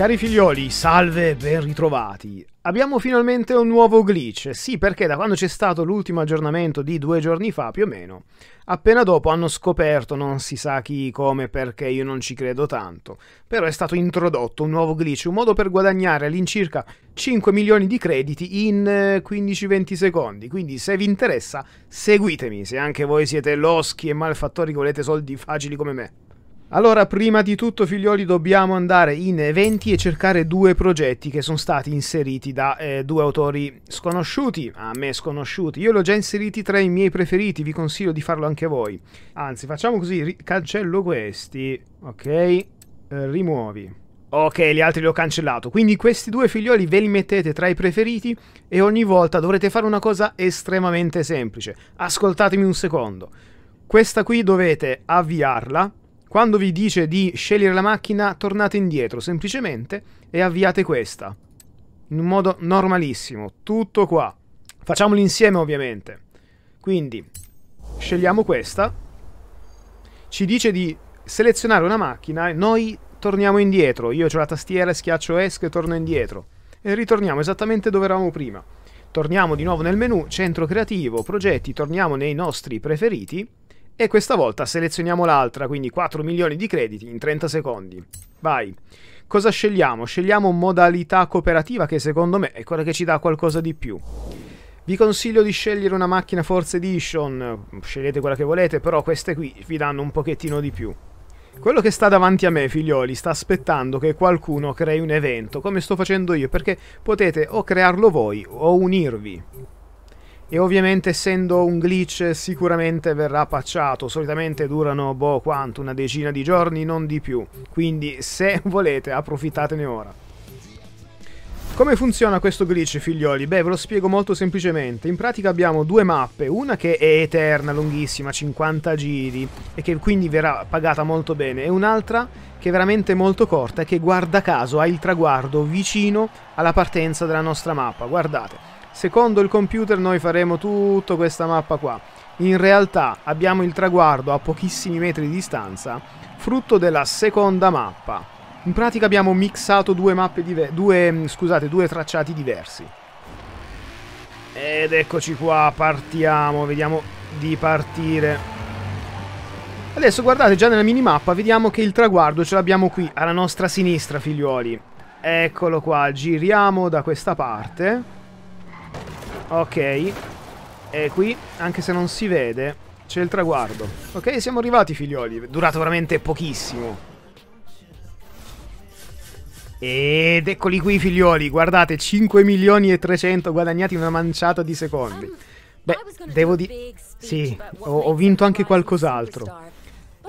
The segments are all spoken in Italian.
Cari figlioli, salve e ben ritrovati. Abbiamo finalmente un nuovo glitch. Sì, perché da quando c'è stato l'ultimo aggiornamento di due giorni fa, più o meno, appena dopo hanno scoperto, non si sa chi, come, perché, io non ci credo tanto. Però è stato introdotto un nuovo glitch, un modo per guadagnare all'incirca 5 milioni di crediti in 15-20 eh, secondi. Quindi se vi interessa, seguitemi. Se anche voi siete loschi e malfattori che volete soldi facili come me. Allora, prima di tutto, figlioli, dobbiamo andare in eventi e cercare due progetti che sono stati inseriti da eh, due autori sconosciuti, a me sconosciuti. Io li ho già inseriti tra i miei preferiti, vi consiglio di farlo anche voi. Anzi, facciamo così, cancello questi, ok? Eh, rimuovi. Ok, gli altri li ho cancellato. Quindi questi due figlioli ve li mettete tra i preferiti e ogni volta dovrete fare una cosa estremamente semplice. Ascoltatemi un secondo. Questa qui dovete avviarla quando vi dice di scegliere la macchina, tornate indietro semplicemente e avviate questa. In un modo normalissimo, tutto qua. Facciamolo insieme ovviamente. Quindi, scegliamo questa. Ci dice di selezionare una macchina e noi torniamo indietro. Io ho la tastiera, schiaccio ESC e torno indietro. E ritorniamo esattamente dove eravamo prima. Torniamo di nuovo nel menu, centro creativo, progetti, torniamo nei nostri preferiti e questa volta selezioniamo l'altra, quindi 4 milioni di crediti in 30 secondi. Vai. Cosa scegliamo? Scegliamo modalità cooperativa che secondo me è quella che ci dà qualcosa di più. Vi consiglio di scegliere una macchina Force Edition, scegliete quella che volete, però queste qui vi danno un pochettino di più. Quello che sta davanti a me, figlioli, sta aspettando che qualcuno crei un evento, come sto facendo io, perché potete o crearlo voi o unirvi e ovviamente essendo un glitch sicuramente verrà patchato, solitamente durano boh quanto, una decina di giorni, non di più, quindi se volete approfittatene ora. Come funziona questo glitch figlioli? Beh ve lo spiego molto semplicemente, in pratica abbiamo due mappe, una che è eterna, lunghissima, 50 giri e che quindi verrà pagata molto bene e un'altra che è veramente molto corta e che guarda caso ha il traguardo vicino alla partenza della nostra mappa, guardate Secondo il computer noi faremo tutta questa mappa qua. In realtà abbiamo il traguardo a pochissimi metri di distanza, frutto della seconda mappa. In pratica abbiamo mixato due, due, mm, scusate, due tracciati diversi. Ed eccoci qua, partiamo, vediamo di partire. Adesso guardate, già nella minimappa vediamo che il traguardo ce l'abbiamo qui, alla nostra sinistra, figlioli. Eccolo qua, giriamo da questa parte. Ok. E qui, anche se non si vede, c'è il traguardo. Ok, siamo arrivati, figlioli. È Durato veramente pochissimo. Ed eccoli qui, figlioli. Guardate, 5 milioni e 300 guadagnati in una manciata di secondi. Um, Beh, devo dire... Sì, ho, ho vinto anche qualcos'altro.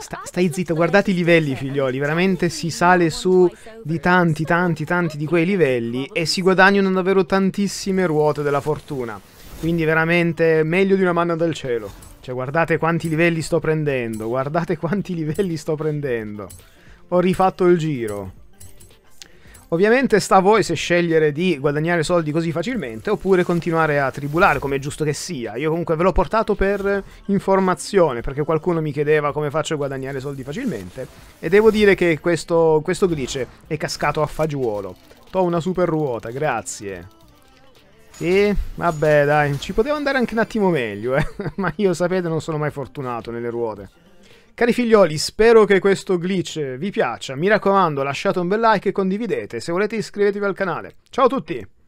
Sta, stai zitto, guardate i livelli figlioli, veramente si sale su di tanti, tanti, tanti di quei livelli e si guadagnano davvero tantissime ruote della fortuna. Quindi veramente meglio di una manna dal cielo. Cioè guardate quanti livelli sto prendendo, guardate quanti livelli sto prendendo. Ho rifatto il giro. Ovviamente sta a voi se scegliere di guadagnare soldi così facilmente oppure continuare a tribulare come è giusto che sia. Io comunque ve l'ho portato per informazione perché qualcuno mi chiedeva come faccio a guadagnare soldi facilmente e devo dire che questo, questo glitch è cascato a fagiolo. T'ho una super ruota, grazie. Sì, vabbè dai, ci poteva andare anche un attimo meglio, eh? ma io sapete non sono mai fortunato nelle ruote. Cari figlioli, spero che questo glitch vi piaccia. Mi raccomando, lasciate un bel like e condividete. Se volete iscrivetevi al canale. Ciao a tutti!